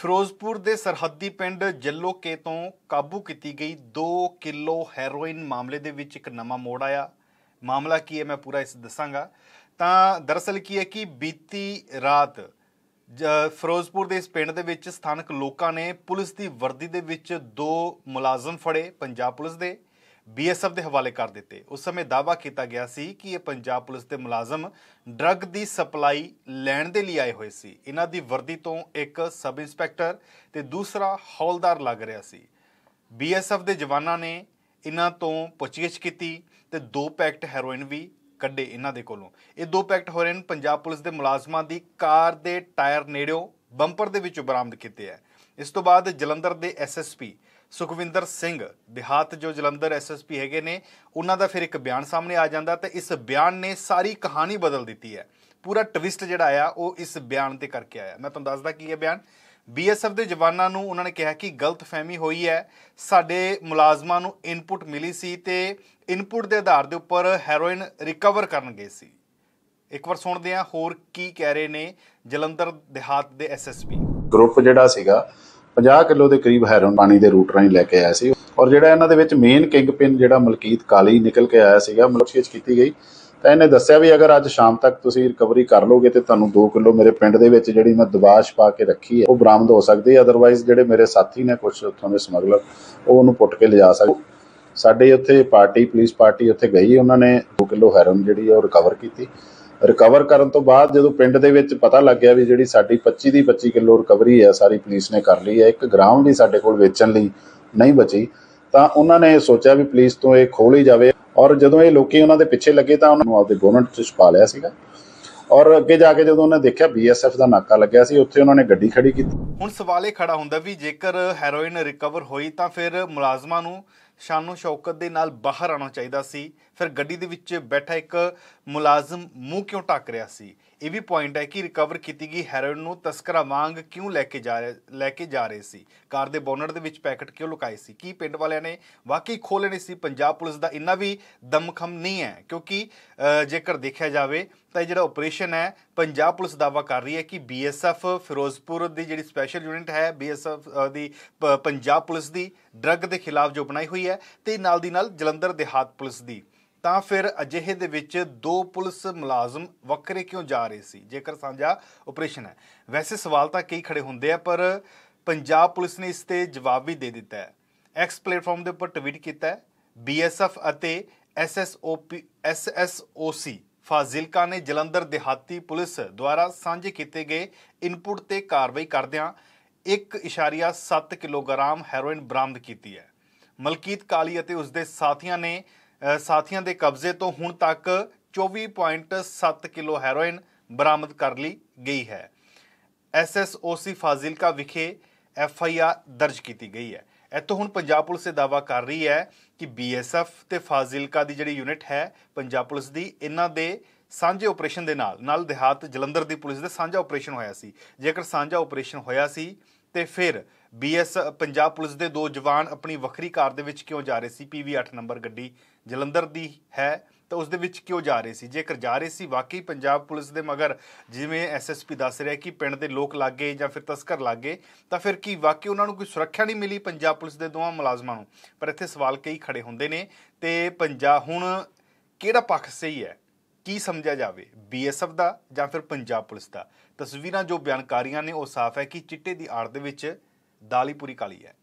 ਫਿਰੋਜ਼ਪੁਰ ਦੇ ਸਰਹੱਦੀ ਪਿੰਡ ਜੱਲੋਕੇ ਤੋਂ ਕਾਬੂ ਕੀਤੀ ਗਈ 2 ਕਿਲੋ ਹੈਰੋਇਨ ਮਾਮਲੇ ਦੇ ਵਿੱਚ ਇੱਕ ਨਵਾਂ ਮੋੜ ਆਇਆ ਮਾਮਲਾ ਕੀ ਹੈ ਮੈਂ ਪੂਰਾ ਇਸ ਦੱਸਾਂਗਾ ਤਾਂ ਦਰਅਸਲ ਕੀ ਹੈ ਕਿ ਬੀਤੀ ਰਾਤ ਫਿਰੋਜ਼ਪੁਰ ਦੇ ਇਸ ਪਿੰਡ ਦੇ ਵਿੱਚ ਸਥਾਨਕ ਲੋਕਾਂ ਨੇ ਪੁਲਿਸ ਦੀ ਵਰਦੀ ਦੇ ਵਿੱਚ ਦੋ ਮੁਲਾਜ਼ਮ ਫੜੇ ਪੰਜਾਬ ਪੁਲਿਸ ਦੇ ਬੀਐਸਐਫ ਦੇ ਹਵਾਲੇ ਕਰ ਦਿੱਤੇ ਉਸ ਸਮੇਂ ਦਾਵਾ ਕੀਤਾ ਗਿਆ ਸੀ ਕਿ ਇਹ ਪੰਜਾਬ ਪੁਲਿਸ ਦੇ ਮੁਲਾਜ਼ਮ ਡਰੱਗ ਦੀ ਸਪਲਾਈ ਲੈਣ ਦੇ ਲਈ ਆਏ ਹੋਏ ਸੀ ਇਹਨਾਂ ਦੀ ਵਰਦੀ ਤੋਂ ਇੱਕ ਸਬ ਇੰਸਪੈਕਟਰ ਤੇ ਦੂਸਰਾ ਹੌਲਦਾਰ ਲੱਗ ਰਿਹਾ ਸੀ ਬੀਐਸਐਫ ਦੇ ਜਵਾਨਾਂ ਨੇ ਇਹਨਾਂ ਤੋਂ ਪੁੱਛਗਿੱਛ ਕੀਤੀ ਤੇ ਦੋ ਪੈਕਟ ਹੈਰੋਇਨ ਵੀ ਕੱਢੇ ਇਹਨਾਂ ਦੇ ਕੋਲੋਂ ਇਹ ਦੋ ਪੈਕਟ ਹੈਰੋਇਨ ਪੰਜਾਬ ਪੁਲਿਸ ਦੇ ਮੁਲਾਜ਼ਮਾਂ ਦੀ ਕਾਰ ਦੇ ਟਾਇਰ ਨੇੜਿਓ ਬੰਪਰ ਦੇ ਵਿੱਚੋਂ ਬਰਾਮਦ ਕੀਤੇ ਆ ਇਸ ਤੋਂ ਬਾਅਦ ਜਲੰਧਰ ਦੇ ਐਸਐਸਪੀ ਸੁਖਵਿੰਦਰ ਸਿੰਘ ਦਿਹਾਤ ਜੋ ਜਲੰਧਰ ਐਸਐਸਪੀ ਹੈਗੇ ਨੇ ਉਹਨਾਂ ਦਾ ਫਿਰ ਇੱਕ ਬਿਆਨ ਸਾਹਮਣੇ ਆ ਜਾਂਦਾ ਤੇ ਇਸ ਬਿਆਨ ਨੇ ਸਾਰੀ ਕਹਾਣੀ ਬਦਲ ਦਿੱਤੀ ਹੈ ਪੂਰਾ ਟਵਿਸਟ ਜਿਹੜਾ ਆ ਉਹ ਇਸ ਬਿਆਨ ਤੇ ਕਰਕੇ ਆਇਆ ਮੈਂ ਤੁਹਾਨੂੰ ਦੱਸਦਾ ਕੀ ਹੈ ਬਿਆਨ ਬੀਐਸਐਫ ਦੇ ਜਵਾਨਾਂ ਨੂੰ ਉਹਨਾਂ ਨੇ ਕਿਹਾ ਕਿ ਗਲਤਫਹਿਮੀ ਹੋਈ ਹੈ ਸਾਡੇ ਮੁਲਾਜ਼ਮਾਂ ਨੂੰ ਇਨਪੁਟ ਮਿਲੀ ਸੀ ਤੇ ਇਨਪੁਟ ਦੇ ਆਧਾਰ ਦੇ ਉੱਪਰ ਹੈਰੋਇਨ ਰਿਕਵਰ ਕਰਨ ਗਏ ਸੀ ਇੱਕ ਵਾਰ ਸੁਣਦੇ ਹਾਂ ਹੋਰ ਕੀ ਕਹਿ ਰਹੇ ਨੇ ਜਲੰਧਰ ਦਿਹਾਤ ਦੇ ਐਸਐਸਪੀ ਗਰੁੱਪ ਜਿਹੜਾ ਸੀਗਾ 50 ਕਿਲੋ ਦੇ ਕਰੀਬ ਹੈਰਨ ਪਾਣੀ ਦੇ ਰੂਟ ਹੀ ਲੈ ਕੇ ਆਇਆ ਸੀ ਔਰ ਜਿਹੜਾ ਇਹਨਾਂ ਦੇ ਵਿੱਚ ਮੇਨ ਕਿੰਗ ਪਿੰਨ ਜਿਹੜਾ ਮਲਕੀਤ ਕਾਲੀ ਨਿਕਲ ਕੇ ਆਇਆ ਸੀਗਾ ਮਲਕੀਤ ਕੀਤੀ ਗਈ ਤਾਂ ਇਹਨੇ ਦੱਸਿਆ ਵੀ ਅਗਰ ਅੱਜ ਸ਼ਾਮ ਤੱਕ ਤੁਸੀਂ ਰਿਕਵਰੀ ਕਰ ਲੋਗੇ ਤੇ ਤੁਹਾਨੂੰ 2 ਕਿਲੋ ਮੇਰੇ ਪਿੰਡ ਦੇ ਵਿੱਚ ਜਿਹੜੀ ਮੈਂ ਦਬਾਸ਼ ਪਾ ਕੇ ਰੱਖੀ ਹੈ ਉਹ ਬਰਾਮਦ ਹੋ ਸਕਦੀ ਹੈ ਅਦਰਵਾਈਜ਼ ਜਿਹੜੇ ਮੇਰੇ ਸਾਥੀ ਨੇ ਕੁਝ ਉੱਥੋਂ ਦੇ ਸਮਗਲਰ ਉਹ ਉਹਨੂੰ ਪੁੱਟ ਕੇ ਲਿਜਾ ਸਕਦੇ ਸਾਡੇ ਉੱਥੇ ਪਾਰਟੀ ਪੁਲਿਸ ਪਾਰਟੀ ਉੱਥੇ ਗਈ ਉਹਨਾਂ ਨੇ 2 ਕਿਲੋ ਹੈਰਨ ਜਿਹੜੀ ਹੈ ਉਹ ਰਿਕਵਰ ਕੀਤੀ ਰਿਕਵਰ ਕਰਨ ਤੋਂ ਬਾਅਦ ਜਦੋਂ ਪਿੰਡ ਦੇ ਵਿੱਚ ਪਤਾ ਲੱਗਿਆ ਵੀ ਜਿਹੜੀ ਸਾਡੀ 25 ਦੀ 25 ਕਿਲੋ ਰਿਕਵਰੀ ਹੈ ਸਾਰੀ ਪੁਲਿਸ ਨੇ ਕਰ ਲਈ ਹੈ 1 ਗ੍ਰਾਮ ਵੀ ਸਾਡੇ ਕੋਲ ਵੇਚਣ ਲਈ ਨਹੀਂ ਬਚੀ ਤਾਂ ਉਹਨਾਂ ਨੇ ਸੋਚਿਆ ਵੀ ਪੁਲਿਸ ਤੋਂ ਇਹ ਖੋਲ ਹੀ ਜਾਵੇ ਔਰ ਜਦੋਂ ਇਹ ਲੋਕੀ ਉਹਨਾਂ ਦੇ ਪਿੱਛੇ ਲੱਗੇ ਤਾਂ ਉਹਨਾਂ ਨੂੰ ਆਪਦੇ ਬੋਨਟ 'ਚ ਛਪਾ ਲਿਆ ਸੀਗਾ ਔਰ ਅੱਗੇ ਜਾ ਕੇ ਜਦੋਂ ਉਹਨਾਂ ਦੇਖਿਆ ਬੀਐਸਐਫ ਦਾ ਨਾਕਾ ਲੱਗਿਆ ਸੀ ਉੱਥੇ ਉਹਨਾਂ ਨੇ ਗੱਡੀ ਖੜੀ ਕੀਤੀ ਹੁਣ ਸਵਾਲ ਇਹ ਖੜਾ ਹੁੰਦਾ ਵੀ ਜੇਕਰ ਹੈਰੋਇਨ ਰਿਕਵਰ ਹੋਈ ਤਾਂ ਫਿਰ ਮੁਲਾਜ਼ਮਾਂ ਨੂੰ ਸ਼ਾਨੋ ਸ਼ੌਕਤ ਦੇ ਨਾਲ ਬਾਹਰ ਆਉਣਾ ਚਾਹੀਦਾ ਸੀ ਫਿਰ ਗੱਡੀ ਦੇ ਵਿੱਚ ਬੈਠਾ ਇੱਕ ਮੁਲਾਜ਼ਮ ਮੂੰਹ ਕਿਉਂ ਟੱਕ ਰਿਹਾ ਸੀ ਇਹ ਵੀ ਪੁਆਇੰਟ ਹੈ ਕਿ ਰਿਕਵਰ ਕੀਤੀ ਗਈ ਹੈਰੋਇਨ ਨੂੰ ਤਸਕਰਾਂ ਵਾਂਗ ਕਿਉਂ ਲੈ ਕੇ ਜਾ ਲੈ ਕੇ ਜਾ ਰਹੇ ਸੀ ਕਾਰ ਦੇ ਬੋਨਟ ਦੇ ਵਿੱਚ ਪੈਕਟ ਕਿਉਂ ਲੁਕਾਏ ਸੀ ਕੀ ਪਿੰਡ ਵਾਲਿਆਂ ਨੇ ਵਾਕਈ ਖੋਲਣੇ ਸੀ ਪੰਜਾਬ ਪੁਲਿਸ ਦਾ ਇੰਨਾ ਵੀ ਦਮਖਮ ਨਹੀਂ ਹੈ ਕਿਉਂਕਿ ਜੇਕਰ ਦੇਖਿਆ ਜਾਵੇ ਤਾਂ ਇਹ ਜਿਹੜਾ ਆਪਰੇਸ਼ਨ ਹੈ ਪੰਜਾਬ ਪੁਲਿਸ ਦਾਵਾ ਕਰ ਰਹੀ ਹੈ ਕਿ ਬੀਐਸਐਫ ਫਿਰੋਜ਼ਪੁਰ ਦੀ ਜਿਹੜੀ ਸਪੈਸ਼ਲ ਯੂਨਿਟ ਹੈ ਬੀਐਸਐਫ ਦੀ ਪੰਜਾਬ ਪੁਲਿਸ ਦੀ ਡਰੱਗ ਦੇ ਖਿਲਾਫ ਜੋ ਬਣਾਈ ਹੋਈ ਹੈ ਤੇ ਨਾਲ ਦੀ ਨਾਲ ਜਲੰਧਰ ਦੇਹਾਤ ਪੁਲਿਸ ਦੀ ਤਾਂ ਫਿਰ ਅਜਿਹੇ ਦੇ ਵਿੱਚ ਦੋ ਪੁਲਿਸ ਮੁਲਾਜ਼ਮ ਵੱਖਰੇ ਕਿਉਂ ਜਾ ਰਹੇ ਸੀ ਜੇਕਰ ਸਾਂਝਾ ਆਪਰੇਸ਼ਨ ਹੈ ਵੈਸੇ ਸਵਾਲ ਤਾਂ ਕਈ ਖੜੇ ਹੁੰਦੇ ਆ ਪਰ ਪੰਜਾਬ ਪੁਲਿਸ ਨੇ ਇਸ ਤੇ ਜਵਾਬ ਵੀ ਦੇ ਦਿੱਤਾ ਹੈ ਐਕਸ ਪਲੇਟਫਾਰਮ ਦੇ ਉੱਪਰ ਟਵੀਟ ਕੀਤਾ ਹੈ ਬੀਐਸਐਫ ਅਤੇ ਐਸਐਸਓਪੀ ਐਸਐਸਓਸੀ ਫਾਜ਼ਿਲਕਾ ਨੇ ਜਲੰਧਰ ਦਿਹਾਤੀ ਪੁਲਿਸ ਦੁਆਰਾ ਸਾਂਝੇ ਕੀਤੇ ਗਏ ਇਨਪੁਟ ਤੇ ਕਾਰਵਾਈ ਕਰਦਿਆਂ 1.7 ਕਿਲੋਗ੍ਰਾਮ ਹੈਰੋਇਨ ਬਰਾਮਦ ਕੀਤੀ ਹੈ ਮਲਕੀਤ ਕਾਲੀ ਅਤੇ ਉਸਦੇ ਸਾਥੀਆਂ ਨੇ ਸਾਥੀਆਂ ਦੇ ਕਬਜ਼ੇ ਤੋਂ ਹੁਣ ਤੱਕ 24.7 ਕਿਲੋ ਹੈਰੋਇਨ ਬਰਾਮਦ ਕਰ ਲਈ ਗਈ ਹੈ ਐਸਐਸਓਸੀ ਫਾਜ਼ਿਲਕਾ ਵਿਖੇ ਐਫਆਈਆਰ ਦਰਜ ਕੀਤੀ ਗਈ ਹੈ ਇੱਥੋਂ ਹੁਣ ਪੰਜਾਬ ਪੁਲਿਸ ਇਹ ਦਾਵਾ ਕਰ ਰਹੀ ਹੈ ਕਿ ਬੀਐਸਐਫ ਤੇ ਫਾਜ਼ਿਲਕਾ ਦੀ ਜਿਹੜੀ ਯੂਨਿਟ ਹੈ ਪੰਜਾਬ ਪੁਲਿਸ ਦੀ ਇਹਨਾਂ ਦੇ ਸਾਂਝੇ ਆਪਰੇਸ਼ਨ ਦੇ ਨਾਲ ਨਾਲ ਦਿਹਾਤ ਜਲੰਧਰ ਦੀ ਪੁਲਿਸ ਦੇ ਸਾਂਝਾ ਆਪਰੇਸ਼ਨ ਹੋਇਆ ਸੀ ਜੇਕਰ ਸਾਂਝਾ ਆਪਰੇਸ਼ਨ ਹੋਇਆ ਸੀ ਤੇ ਫਿਰ ਬੀਐਸ ਪੰਜਾਬ ਪੁਲਿਸ ਦੇ ਦੋ ਜਵਾਨ ਆਪਣੀ ਵੱਖਰੀ ਕਾਰ ਦੇ ਵਿੱਚ ਕਿਉਂ ਜਾ ਰਹੇ ਸੀ ਪੀਵੀ 8 ਨੰਬਰ ਗੱਡੀ ਜਲੰਧਰ ਦੀ ਹੈ ਤਾਂ ਉਸ ਦੇ ਵਿੱਚ ਕਿਉਂ ਜਾ ਰਹੇ ਸੀ ਜੇਕਰ ਜਾ ਰਹੇ ਸੀ ਵਾਕਈ ਪੰਜਾਬ ਪੁਲਿਸ ਦੇ ਮਗਰ ਜਿਵੇਂ ਐਸਐਸਪੀ ਦੱਸ ਰਿਹਾ ਕਿ ਪਿੰਡ ਦੇ ਲੋਕ ਲੱਗੇ ਜਾਂ ਫਿਰ ਤਸਕਰ ਲੱਗੇ ਤਾਂ ਫਿਰ ਕੀ ਵਾਕਈ ਉਹਨਾਂ ਨੂੰ ਕੋਈ ਸੁਰੱਖਿਆ ਨਹੀਂ ਮਿਲੀ ਪੰਜਾਬ ਪੁਲਿਸ ਦੇ ਦੋਵਾਂ ਮੁਲਾਜ਼ਮਾਂ ਨੂੰ ਪਰ ਇੱਥੇ ਸਵਾਲ ਕਈ ਖੜੇ ਹੁੰਦੇ ਨੇ ਤੇ ਪੰਜਾਬ ਹੁਣ ਕਿਹੜਾ ਪੱਖ ਸਹੀ ਹੈ ਕੀ ਸਮਝਿਆ ਜਾਵੇ ਬੀਐਸਐਫ ਦਾ ਜਾਂ ਫਿਰ ਪੰਜਾਬ ਪੁਲਿਸ ਦਾ ਤਸਵੀਰਾਂ ਜੋ ਬਿਆਨਕਾਰੀਆਂ ਨੇ ਉਹ ਸਾਫ਼ ਹੈ ਕਿ ਚਿੱਟੇ ਦੀ ਆੜ ਦੇ ਵਿੱਚ ਦਾਲੀ ਪੂਰੀ ਕਾਲੀ ਹੈ